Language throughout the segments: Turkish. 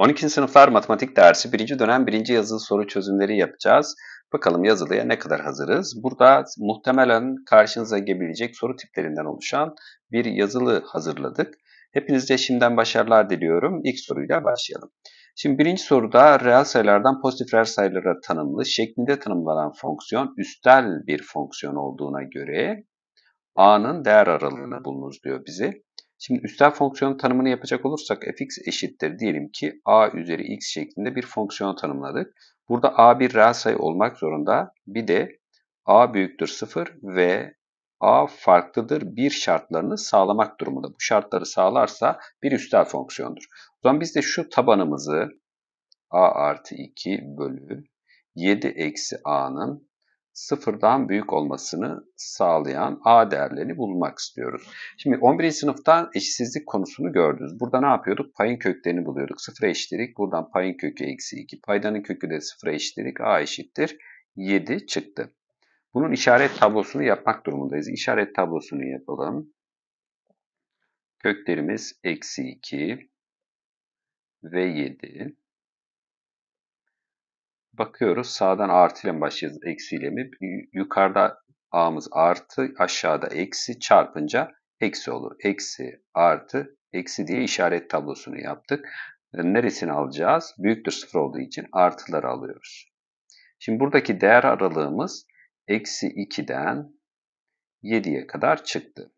12. sınıflar matematik dersi birinci dönem birinci yazılı soru çözümleri yapacağız. Bakalım yazılıya ne kadar hazırız. Burada muhtemelen karşınıza gelebilecek soru tiplerinden oluşan bir yazılı hazırladık. Hepinize şimdiden başarılar diliyorum. İlk soruyla başlayalım. Şimdi birinci soruda reel sayılardan pozitif reel sayılara tanımlı şeklinde tanımlanan fonksiyon üstel bir fonksiyon olduğuna göre a'nın değer aralığını bulunuz diyor bizi. Şimdi üstel fonksiyon tanımını yapacak olursak fx eşittir. Diyelim ki a üzeri x şeklinde bir fonksiyon tanımladık. Burada a bir reel sayı olmak zorunda. Bir de a büyüktür 0 ve a farklıdır bir şartlarını sağlamak durumunda. Bu şartları sağlarsa bir üstel fonksiyondur. O zaman biz de şu tabanımızı a artı 2 bölü 7 eksi a'nın sıfırdan büyük olmasını sağlayan A değerlerini bulmak istiyoruz. Şimdi 11. sınıfta eşitsizlik konusunu gördünüz. Burada ne yapıyorduk? Payın köklerini buluyorduk. Sıfıra eşitlik. Buradan payın kökü eksi 2. Paydanın kökü de sıfıra eşitlik. A eşittir. 7 çıktı. Bunun işaret tablosunu yapmak durumundayız. İşaret tablosunu yapalım. Köklerimiz eksi 2 ve 7. Bakıyoruz sağdan artıyla mı başlayacağız eksiyle mi? Yukarıda a'mız artı aşağıda eksi çarpınca eksi olur. Eksi artı eksi diye işaret tablosunu yaptık. E, neresini alacağız? Büyüktür sıfır olduğu için artıları alıyoruz. Şimdi buradaki değer aralığımız eksi 2'den 7'ye kadar çıktı.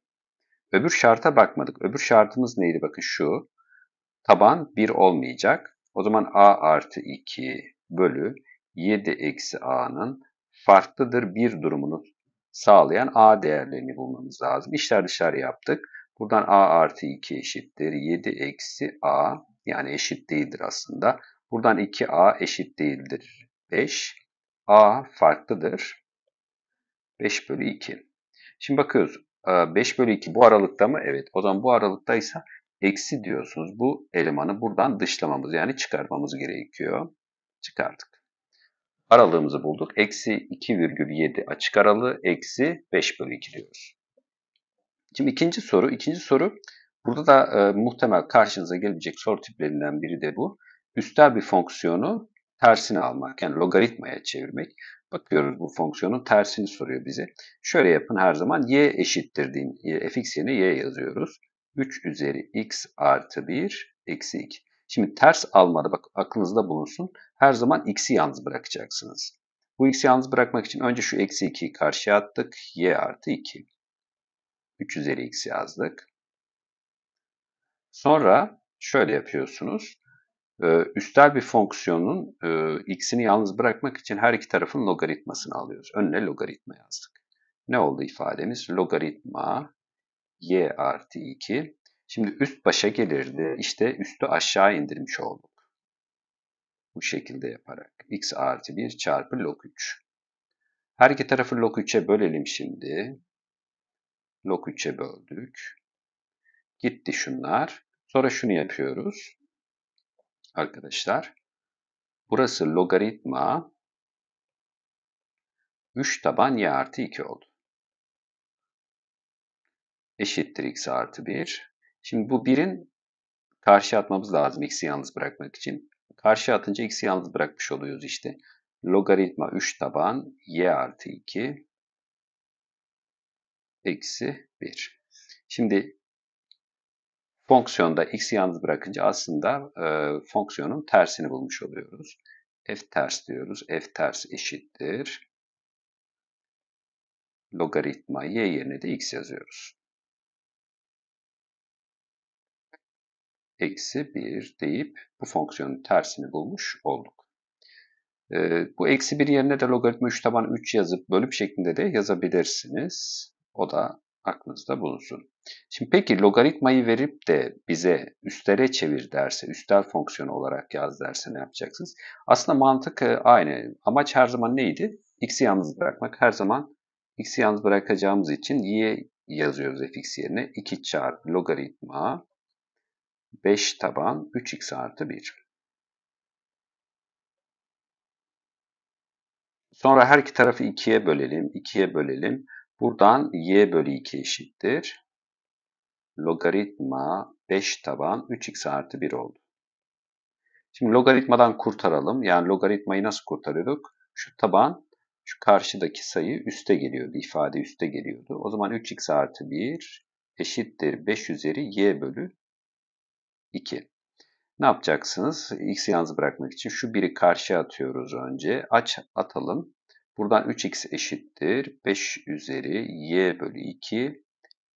Öbür şarta bakmadık. Öbür şartımız neydi? Bakın şu. Taban 1 olmayacak. O zaman a artı 2 bölü 7 eksi a'nın farklıdır bir durumunu sağlayan a değerlerini bulmamız lazım. İşler dışarı yaptık. Buradan a artı 2 eşittir. 7 eksi a yani eşit değildir aslında. Buradan 2a eşit değildir. 5. a farklıdır. 5 bölü 2. Şimdi bakıyoruz. 5 ee, bölü 2 bu aralıkta mı? Evet. O zaman bu aralıktaysa eksi diyorsunuz. Bu elemanı buradan dışlamamız yani çıkarmamız gerekiyor çıkardık. Aralığımızı bulduk. Eksi 2,7 açık aralığı eksi 5 bölü 2 diyoruz. Şimdi ikinci soru. ikinci soru burada da e, muhtemel karşınıza gelebilecek soru tiplerinden biri de bu. Üstel bir fonksiyonu tersine almak yani logaritmaya çevirmek. Bakıyoruz bu fonksiyonun tersini soruyor bize. Şöyle yapın her zaman y eşittir deyin. fx yerine y yazıyoruz. 3 üzeri x artı 1 eksi 2. Şimdi ters almada bak aklınızda bulunsun. Her zaman x'i yalnız bırakacaksınız. Bu x'i yalnız bırakmak için önce şu eksi 2'yi karşıya attık. y artı 2. 3 üzeri x yazdık. Sonra şöyle yapıyorsunuz. E, üstel bir fonksiyonun e, x'ini yalnız bırakmak için her iki tarafın logaritmasını alıyoruz. Önüne logaritma yazdık. Ne oldu ifademiz? Logaritma y artı 2 Şimdi üst başa gelirdi. İşte üstü aşağı indirmiş olduk. Bu şekilde yaparak. x artı 1 çarpı log 3. Her iki tarafı log 3'e bölelim şimdi. Log 3'e böldük. Gitti şunlar. Sonra şunu yapıyoruz. Arkadaşlar. Burası logaritma 3 taban y artı 2 oldu. Eşittir x artı 1. Şimdi bu birin karşı atmamız lazım x'i yalnız bırakmak için. Karşı atınca x'i yalnız bırakmış oluyoruz işte. Logaritma 3 taban y artı 2 eksi 1. Şimdi fonksiyonda x'i yalnız bırakınca aslında e, fonksiyonun tersini bulmuş oluyoruz. f ters diyoruz. f ters eşittir. Logaritma y yerine de x yazıyoruz. eksi 1 deyip bu fonksiyonun tersini bulmuş olduk. Ee, bu eksi 1 yerine de logaritma 3 taban 3 yazıp bölüp şeklinde de yazabilirsiniz. O da aklınızda bulunsun. Şimdi peki logaritmayı verip de bize üstlere çevir derse, üstel fonksiyonu olarak yaz derse ne yapacaksınız? Aslında mantık e, aynı. Amaç her zaman neydi? X'i yalnız bırakmak. Her zaman X'i yalnız bırakacağımız için y'ye yazıyoruz fx yerine. 2 çarpı logaritma 5 taban 3x artı 1. Sonra her iki tarafı 2'ye bölelim. 2'ye bölelim. Buradan y bölü 2 eşittir. Logaritma 5 taban 3x artı 1 oldu. Şimdi logaritmadan kurtaralım. Yani logaritmayı nasıl kurtarıyorduk? Şu taban şu karşıdaki sayı üste geliyordu. ifade üste geliyordu. O zaman 3x artı 1 eşittir 5 üzeri y bölü 2. Ne yapacaksınız? X yalnız bırakmak için şu biri karşıya atıyoruz önce. Aç atalım. Buradan 3x eşittir. 5 üzeri y bölü 2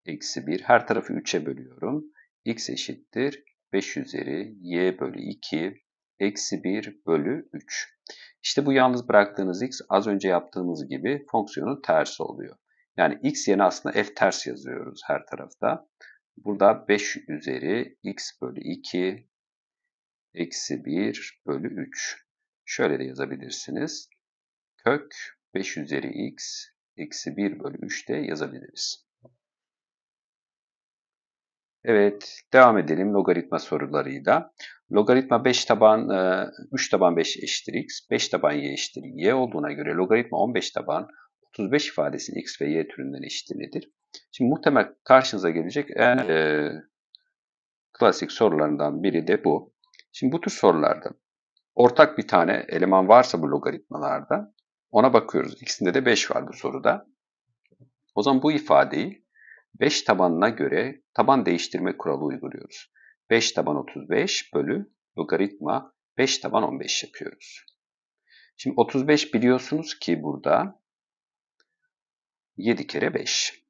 eksi 1. Her tarafı 3'e bölüyorum. x eşittir. 5 üzeri y bölü 2 eksi 1 bölü 3. İşte bu yalnız bıraktığınız x az önce yaptığımız gibi fonksiyonun tersi oluyor. Yani x yerine aslında f ters yazıyoruz her tarafta. Burada 5 üzeri x bölü 2 eksi 1 bölü 3. Şöyle de yazabilirsiniz. Kök 5 üzeri x eksi 1 bölü 3 de yazabiliriz. Evet, devam edelim logaritma sorularıyla. Logaritma 5 taban, 3 e, taban 5 eşittir x, 5 taban y eşittir y olduğuna göre logaritma 15 taban 35 ifadesinin x ve y türünden eşittir Şimdi muhtemel karşınıza gelecek en e, klasik sorularından biri de bu. Şimdi bu tür sorularda ortak bir tane eleman varsa bu logaritmalarda ona bakıyoruz. İkisinde de 5 var bu soruda. O zaman bu ifadeyi 5 tabanına göre taban değiştirme kuralı uyguluyoruz. 5 taban 35 bölü logaritma 5 taban 15 yapıyoruz. Şimdi 35 biliyorsunuz ki burada 7 kere 5.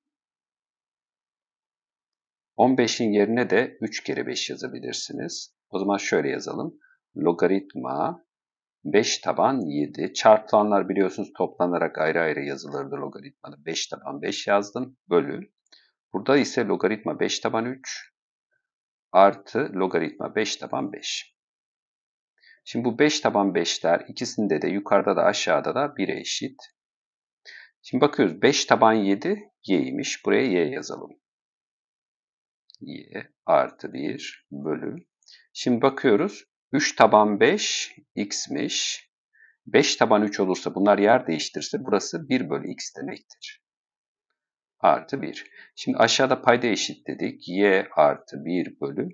15'in yerine de 3 kere 5 yazabilirsiniz. O zaman şöyle yazalım. Logaritma 5 taban 7. Çarpılanlar biliyorsunuz toplanarak ayrı ayrı yazılırdı logaritmanın. 5 taban 5 yazdım. Bölü. Burada ise logaritma 5 taban 3 artı logaritma 5 taban 5. Şimdi bu 5 taban 5'ler ikisinde de yukarıda da aşağıda da 1'e eşit. Şimdi bakıyoruz 5 taban 7 y'ymiş. Buraya y yazalım y artı 1 bölü. Şimdi bakıyoruz. 3 taban 5 x'miş. 5 taban 3 olursa bunlar yer değiştirirse burası 1 bölü x demektir. Artı 1. Şimdi aşağıda payda eşit dedik. y artı 1 bölü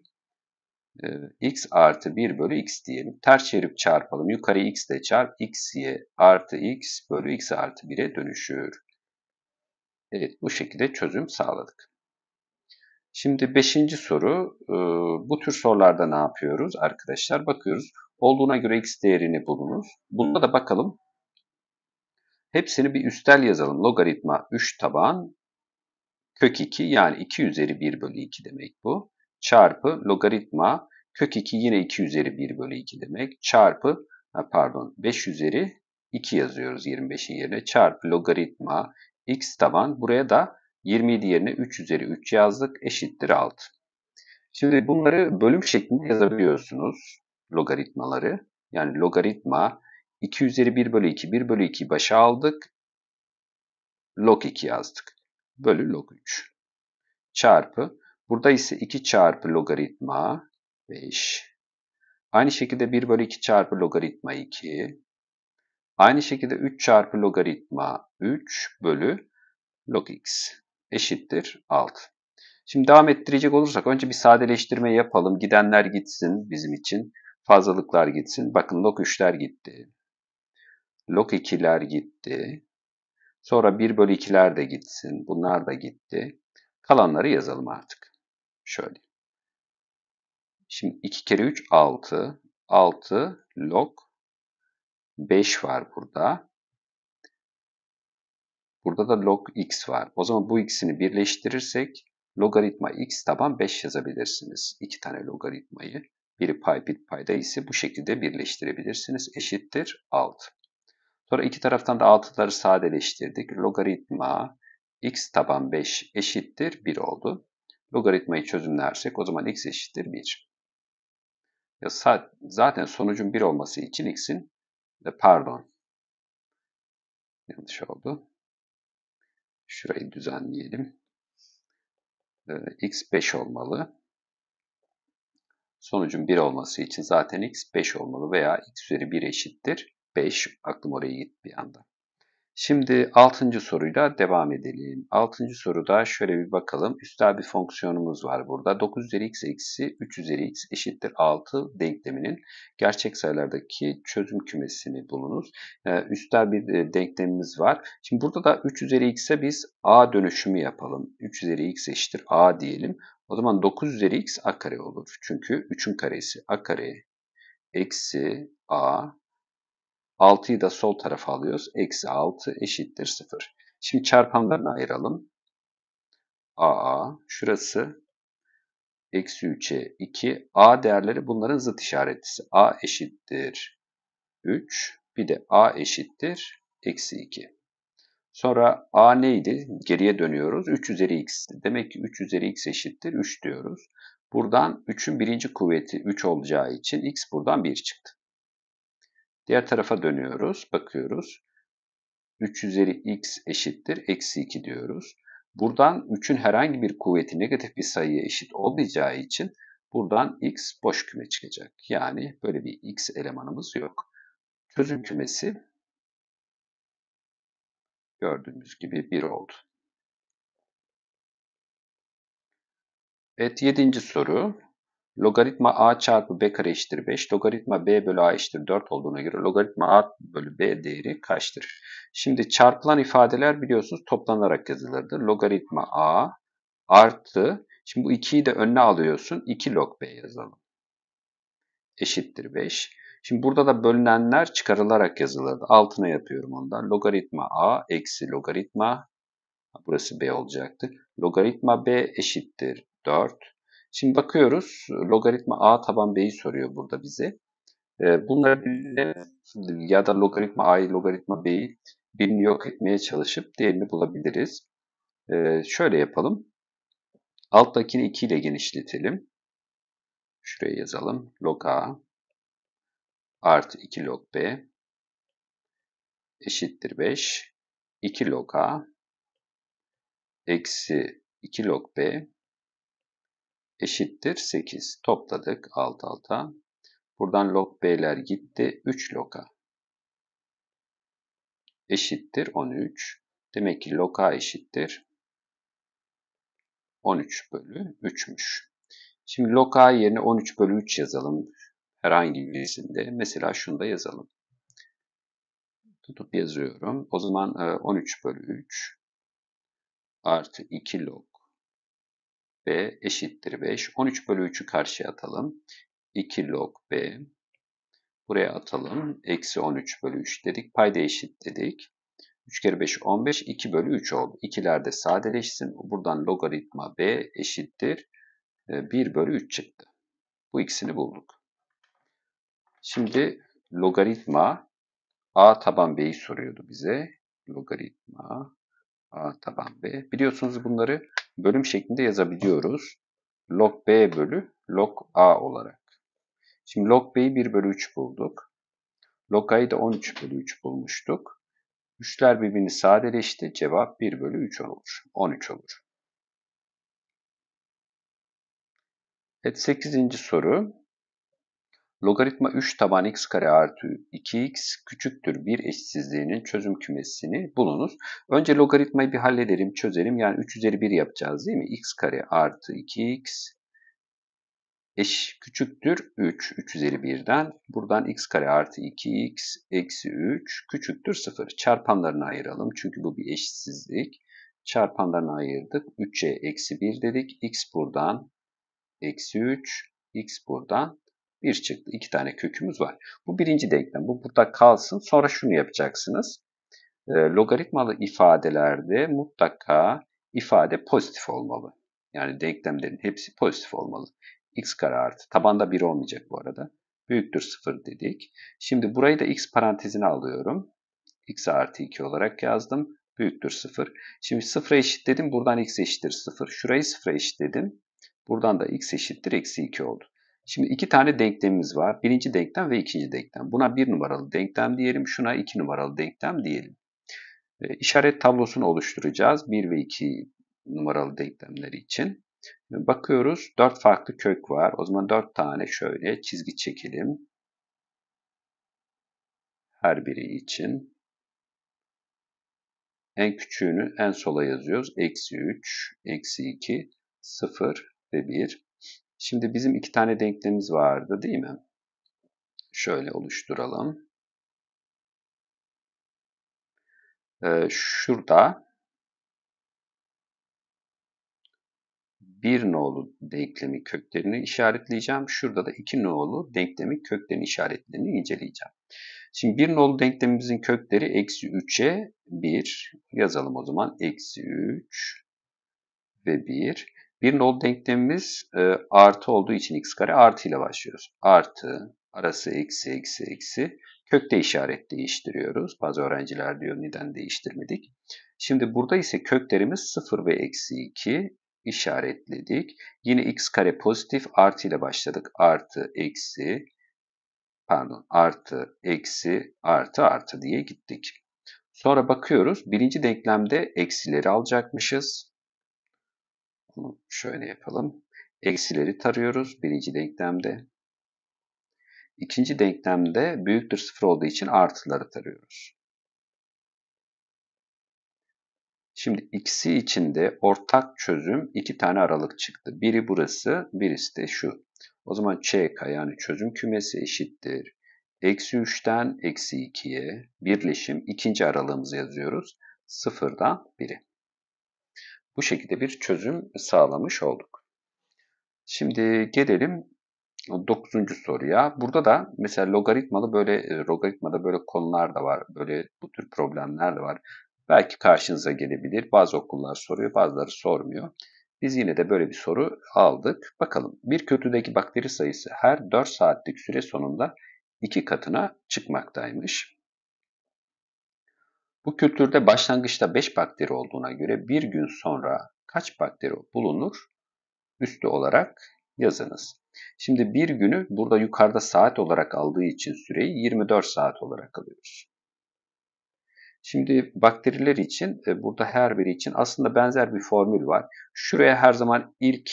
e, x artı 1 bölü x diyelim. Ters çevirip çarpalım. Yukarı x de çarp. x y artı x bölü x artı 1'e dönüşür. Evet bu şekilde çözüm sağladık. Şimdi beşinci soru. E, bu tür sorularda ne yapıyoruz arkadaşlar? Bakıyoruz. Olduğuna göre x değerini bulunuz. Bunda da bakalım. Hepsini bir üstel yazalım. Logaritma 3 taban kök 2 yani 2 üzeri 1 bölü 2 demek bu. Çarpı logaritma kök 2 yine 2 üzeri 1 bölü 2 demek. Çarpı pardon 5 üzeri 2 yazıyoruz 25'in yerine. Çarpı logaritma x taban buraya da 27 yerine 3 üzeri 3 yazdık eşittir 6. Şimdi bunları bölüm şeklinde yazabiliyorsunuz logaritmaları. Yani logaritma 2 üzeri 1 bölü 2, 1 bölü 2 başa aldık. Log 2 yazdık. Bölü log 3. Çarpı. Burada ise 2 çarpı logaritma 5. Aynı şekilde 1 bölü 2 çarpı logaritma 2. Aynı şekilde 3 çarpı logaritma 3 bölü log x eşittir 6. Şimdi devam ettirecek olursak önce bir sadeleştirme yapalım. Gidenler gitsin bizim için. Fazlalıklar gitsin. Bakın log 3'ler gitti. Log 2'ler gitti. Sonra 1 bölü 2'ler de gitsin. Bunlar da gitti. Kalanları yazalım artık. Şöyle. Şimdi 2 kere 3 6. 6 log 5 var burada. Burada da log x var. O zaman bu ikisini birleştirirsek logaritma x taban 5 yazabilirsiniz. İki tane logaritmayı. Biri pay bir payda ise bu şekilde birleştirebilirsiniz. Eşittir 6. Sonra iki taraftan da 6'ları sadeleştirdik. Logaritma x taban 5 eşittir 1 oldu. Logaritmayı çözümlersek o zaman x eşittir 1. Ya zaten sonucun 1 olması için x'in pardon yanlış oldu. Şurayı düzenleyelim. Ee, x 5 olmalı. Sonucun 1 olması için zaten x 5 olmalı veya x üzeri 1 eşittir. 5 aklım oraya gitti bir anda. Şimdi 6. soruyla devam edelim. 6. soruda şöyle bir bakalım. Üstel bir fonksiyonumuz var burada. 9 üzeri x eksi 3 üzeri x eşittir 6 denkleminin gerçek sayılardaki çözüm kümesini bulunuz. Ee, üstel bir e, denklemimiz var. Şimdi burada da 3 üzeri x'e biz a dönüşümü yapalım. 3 üzeri x eşittir a diyelim. O zaman 9 üzeri x a kare olur. Çünkü 3'ün karesi a kare eksi a 6'yı da sol tarafa alıyoruz. Eksi 6 eşittir 0. Şimdi çarpanlarını ayıralım. A, şurası eksi 3'e 2. A değerleri bunların zıt işaretlisi. A eşittir 3. Bir de A eşittir eksi 2. Sonra A neydi? Geriye dönüyoruz. 3 üzeri x Demek ki 3 üzeri x eşittir 3 diyoruz. Buradan 3'ün birinci kuvveti 3 olacağı için x buradan 1 çıktı. Diğer tarafa dönüyoruz. Bakıyoruz. 3 üzeri x eşittir. Eksi 2 diyoruz. Buradan 3'ün herhangi bir kuvveti negatif bir sayıya eşit olmayacağı için buradan x boş küme çıkacak. Yani böyle bir x elemanımız yok. Çözüm kümesi gördüğümüz gibi 1 oldu. Evet 7. soru. Logaritma a çarpı b kare eşittir 5. Logaritma b bölü a eşittir 4 olduğuna göre logaritma a bölü b değeri kaçtır? Şimdi çarpılan ifadeler biliyorsunuz toplanarak yazılırdı. Logaritma a artı, şimdi bu 2'yi de önüne alıyorsun. 2 log b yazalım. Eşittir 5. Şimdi burada da bölünenler çıkarılarak yazılırdı. Altına yapıyorum ondan. Logaritma a eksi logaritma, burası b olacaktı. Logaritma b eşittir 4 Şimdi bakıyoruz logaritma a taban b'yi soruyor burada bize. Ee, bunları ya da logaritma a'yı logaritma b'yi birini yok etmeye çalışıp diğerini bulabiliriz. Ee, şöyle yapalım. Alttakini 2 ile genişletelim. Şuraya yazalım. Log a artı 2 log b eşittir 5. 2 log a eksi 2 log b eşittir 8. Topladık alt alta. Buradan log b'ler gitti 3 loka. Eşittir 13. Demek ki loka eşittir 13 bölü 3'müş. Şimdi loka yerine 13 bölü 3 yazalım. Herhangi bir isimde. Mesela şunu da yazalım. Tutup yazıyorum. O zaman 13 e, bölü 3 artı 2 log B eşittir 5. 13 bölü 3'ü karşıya atalım. 2 log B. Buraya atalım. Eksi 13 bölü 3 dedik. Payda eşit dedik. 3 kere 5 15. 2 bölü 3 oldu. İkilerde sadeleşsin. Buradan logaritma B eşittir. 1 ee, bölü 3 çıktı. Bu ikisini bulduk. Şimdi logaritma A taban B'yi soruyordu bize. Logaritma A taban B. Biliyorsunuz bunları bölüm şeklinde yazabiliyoruz. Log B bölü log A olarak. Şimdi log B'yi 1 bölü 3 bulduk. Log A'yı da 13 bölü 3 bulmuştuk. Üçler birbirini sadeleşti. Cevap 1 bölü 3 olur. 13 olur. Evet 8. soru. Logaritma 3 taban x kare artı 2x küçüktür 1 eşitsizliğinin çözüm kümesini bulunuz. Önce logaritmayı bir halledelim, çözelim. Yani 3 üzeri 1 yapacağız değil mi? x kare artı 2x eş küçüktür 3. 3 üzeri 1'den. Buradan x kare artı 2x eksi 3 küçüktür 0. Çarpanlarını ayıralım. Çünkü bu bir eşitsizlik. Çarpanlarını ayırdık. 3'e eksi 1 dedik. x buradan eksi 3. x buradan bir çıktı. iki tane kökümüz var. Bu birinci denklem. Bu burada kalsın. Sonra şunu yapacaksınız. E, logaritmalı ifadelerde mutlaka ifade pozitif olmalı. Yani denklemlerin hepsi pozitif olmalı. x kare artı. Tabanda 1 olmayacak bu arada. Büyüktür 0 dedik. Şimdi burayı da x parantezine alıyorum. x artı 2 olarak yazdım. Büyüktür 0. Şimdi 0'a eşitledim. Buradan x eşittir 0. Şurayı 0'a eşitledim. Buradan da x eşittir eksi 2 oldu. Şimdi iki tane denklemimiz var. Birinci denklem ve ikinci denklem. Buna bir numaralı denklem diyelim. Şuna iki numaralı denklem diyelim. Ee, işaret tablosunu oluşturacağız. bir ve iki numaralı denklemleri için. Ee, bakıyoruz. dört farklı kök var. O zaman dört tane şöyle çizgi çekelim. Her biri için. En küçüğünü en sola yazıyoruz. Eksi 3, eksi 2, 0 ve 1. Şimdi bizim iki tane denklemimiz vardı değil mi? Şöyle oluşturalım. Ee, şurada bir nolu denklemi köklerini işaretleyeceğim. Şurada da iki nolu denklemin köklerini işaretlerini inceleyeceğim. Şimdi bir nolu denklemimizin kökleri eksi 3'e 1 yazalım o zaman. Eksi 3 ve 1. Bir nol denklemimiz e, artı olduğu için x kare artı ile başlıyoruz. Artı, arası eksi, eksi, eksi. Kökte işaret değiştiriyoruz. Bazı öğrenciler diyor neden değiştirmedik. Şimdi burada ise köklerimiz 0 ve eksi 2 işaretledik. Yine x kare pozitif artı ile başladık. Artı, eksi, pardon artı, eksi, artı, artı diye gittik. Sonra bakıyoruz. Birinci denklemde eksileri alacakmışız. Bunu şöyle yapalım. Eksileri tarıyoruz birinci denklemde. İkinci denklemde büyüktür sıfır olduğu için artıları tarıyoruz. Şimdi x'i içinde ortak çözüm iki tane aralık çıktı. Biri burası, birisi de şu. O zaman ÇK yani çözüm kümesi eşittir. Eksi 3'ten eksi 2'ye birleşim ikinci aralığımızı yazıyoruz. Sıfırdan biri. Bu şekilde bir çözüm sağlamış olduk. Şimdi gelelim 9. soruya. Burada da mesela logaritmalı böyle e, logaritmada böyle konular da var. Böyle bu tür problemler de var. Belki karşınıza gelebilir. Bazı okullar soruyor, bazıları sormuyor. Biz yine de böyle bir soru aldık. Bakalım bir kötüdeki bakteri sayısı her 4 saatlik süre sonunda 2 katına çıkmaktaymış. Bu kültürde başlangıçta 5 bakteri olduğuna göre bir gün sonra kaç bakteri bulunur? Üstü olarak yazınız. Şimdi bir günü burada yukarıda saat olarak aldığı için süreyi 24 saat olarak alıyoruz. Şimdi bakteriler için e, burada her biri için aslında benzer bir formül var. Şuraya her zaman ilk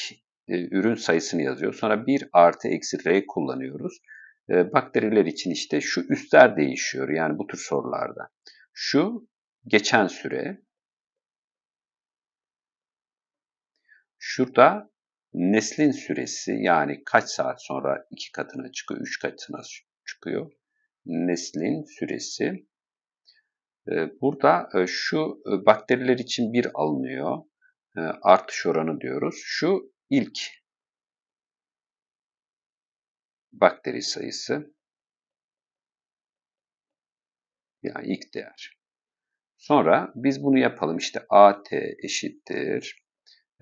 e, ürün sayısını yazıyor. Sonra 1 artı eksi R kullanıyoruz. E, bakteriler için işte şu üstler değişiyor yani bu tür sorularda. Şu geçen süre. Şurada neslin süresi yani kaç saat sonra iki katına çıkıyor, üç katına çıkıyor. Neslin süresi. Ee, burada e, şu e, bakteriler için bir alınıyor. Ee, artış oranı diyoruz. Şu ilk bakteri sayısı. Yani ilk değer. Sonra biz bunu yapalım. İşte AT eşittir.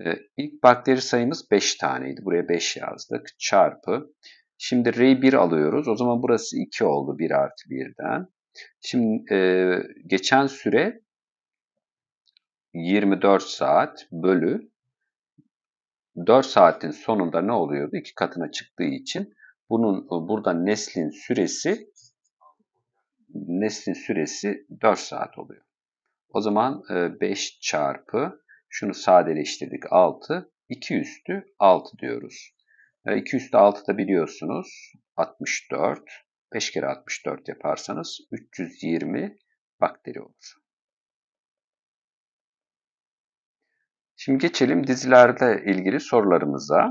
Ee, ilk bakteri sayımız 5 taneydi. Buraya 5 yazdık. Çarpı. Şimdi r 1 alıyoruz. O zaman burası 2 oldu 1 artı 1'den. Şimdi e, geçen süre 24 saat bölü 4 saatin sonunda ne oluyordu? İki katına çıktığı için bunun burada neslin süresi neslin süresi 4 saat oluyor. O zaman 5 e, çarpı şunu sadeleştirdik 6. 2 üstü 6 diyoruz. 2 e, üstü 6 da biliyorsunuz 64. 5 kere 64 yaparsanız 320 bakteri olur. Şimdi geçelim dizilerle ilgili sorularımıza.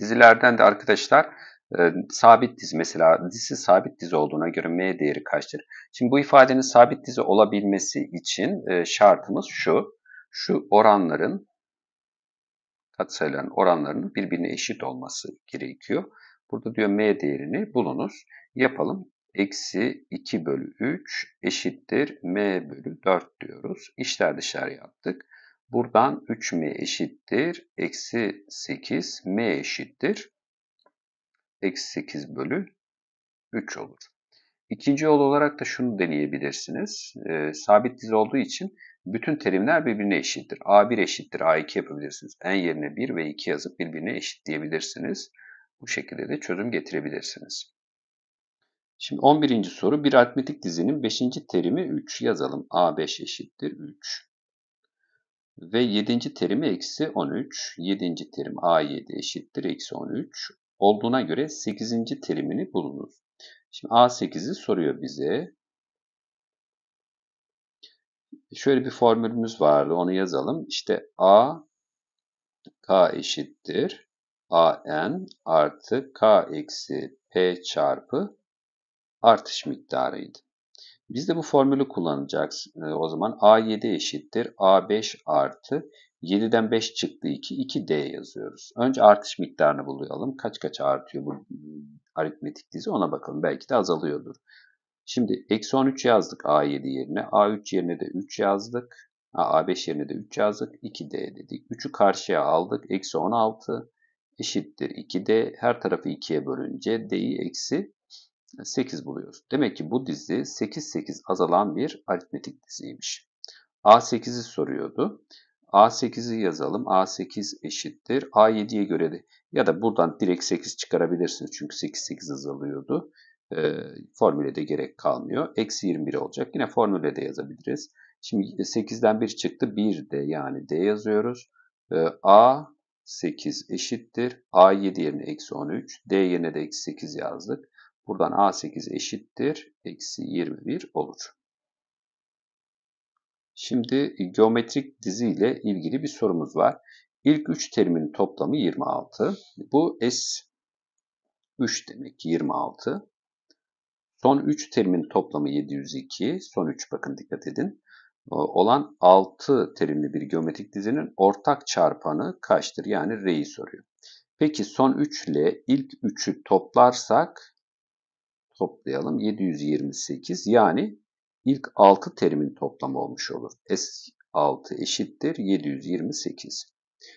Dizilerden de arkadaşlar e, sabit diz mesela dizi sabit diz olduğuna göre m değeri kaçtır? Şimdi bu ifadenin sabit dizi olabilmesi için e, şartımız şu. Şu oranların katsayıların oranlarının birbirine eşit olması gerekiyor. Burada diyor m değerini bulunuz. Yapalım. Eksi 2 bölü 3 eşittir m bölü 4 diyoruz. İşler dışarı yaptık. Buradan 3m eşittir. Eksi 8m eşittir eksi 8 bölü 3 olur. İkinci yol olarak da şunu deneyebilirsiniz. E, sabit dizi olduğu için bütün terimler birbirine eşittir. A1 eşittir A2 yapabilirsiniz. En yerine 1 ve 2 yazıp birbirine eşitleyebilirsiniz. Bu şekilde de çözüm getirebilirsiniz. Şimdi 11. soru bir aritmetik dizinin 5. terimi 3 yazalım. A5 eşittir 3. Ve 7. terimi eksi 13. 7. terim A7 eşittir eksi 13 olduğuna göre 8. terimini bulunuz. Şimdi A8'i soruyor bize. Şöyle bir formülümüz vardı onu yazalım. İşte A K eşittir AN artı K eksi P çarpı artış miktarıydı. Biz de bu formülü kullanacağız. Ee, o zaman A7 eşittir A5 artı 7'den 5 çıktı 2, 2D yazıyoruz. Önce artış miktarını bulalım. Kaç kaç artıyor bu aritmetik dizi ona bakalım. Belki de azalıyordur. Şimdi eksi 13 yazdık A7 yerine. A3 yerine de 3 yazdık. A, 5 yerine de 3 yazdık. 2D dedik. 3'ü karşıya aldık. Eksi 16 eşittir 2D. Her tarafı 2'ye bölünce D'yi eksi 8 buluyoruz. Demek ki bu dizi 8-8 azalan bir aritmetik diziymiş. A8'i soruyordu. A8'i yazalım. A8 eşittir. A7'ye göre de ya da buradan direkt 8 çıkarabilirsiniz. Çünkü 8 8 azalıyordu. E, de gerek kalmıyor. Eksi 21 olacak. Yine formüle de yazabiliriz. Şimdi 8'den e, 1 çıktı. 1 de yani D yazıyoruz. E, ee, A8 eşittir. A7 yerine eksi 13. D yerine de eksi 8 yazdık. Buradan A8 eşittir. Eksi 21 olur. Şimdi e, geometrik dizi ile ilgili bir sorumuz var. İlk 3 terimin toplamı 26. Bu S3 demek ki 26. Son 3 terimin toplamı 702. Son 3 bakın dikkat edin. Olan 6 terimli bir geometrik dizinin ortak çarpanı kaçtır? Yani R'yi soruyor. Peki son 3 ile ilk 3'ü toplarsak toplayalım. 728 yani ilk 6 terimin toplamı olmuş olur. S6 eşittir 728.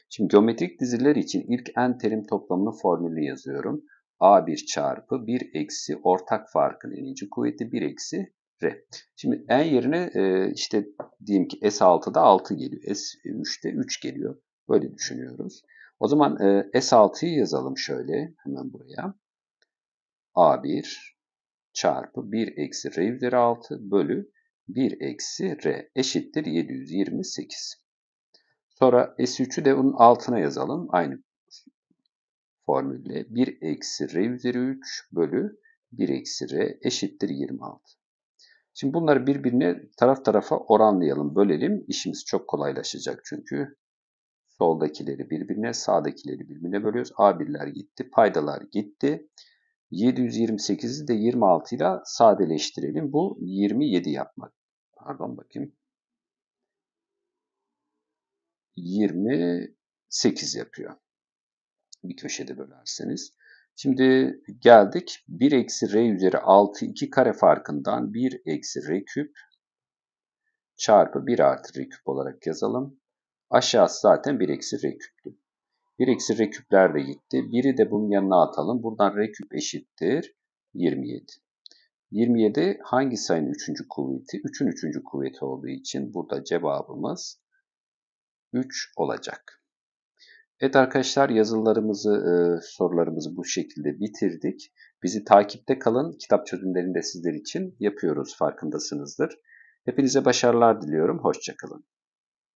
Şimdi geometrik diziler için ilk n terim toplamını formülü yazıyorum. A1 çarpı 1 eksi ortak farkın eninci kuvveti 1 eksi R. Şimdi n yerine e, işte diyelim ki S6'da 6 geliyor. S3'te 3 geliyor. Böyle düşünüyoruz. O zaman e, S6'yı yazalım şöyle hemen buraya. A1 çarpı 1 eksi r üzeri 6 bölü 1 eksi r eşittir 728. Sonra S3'ü de bunun altına yazalım. Aynı formülle 1 eksi r üzeri 3 bölü 1 eksi r eşittir 26. Şimdi bunları birbirine taraf tarafa oranlayalım, bölelim. İşimiz çok kolaylaşacak çünkü soldakileri birbirine, sağdakileri birbirine bölüyoruz. A1'ler gitti, paydalar gitti. 728'i de 26 ile sadeleştirelim. Bu 27 yapmak. Pardon bakayım. 28 yapıyor. Bir köşede bölerseniz. Şimdi geldik 1 eksi r üzeri 6 2 kare farkından 1 eksi r küp çarpı 1 artı r küp olarak yazalım. Aşağısı zaten 1 eksi r küptü. 1 eksi reküpler de gitti. 1'i de bunun yanına atalım. Buradan reküp eşittir 27. 27 hangi sayının 3. kuvveti? 3'ün 3. kuvveti olduğu için burada cevabımız 3 olacak. Evet arkadaşlar yazılarımızı, e, sorularımızı bu şekilde bitirdik. Bizi takipte kalın. Kitap çözümlerini de sizler için yapıyoruz farkındasınızdır. Hepinize başarılar diliyorum. Hoşçakalın.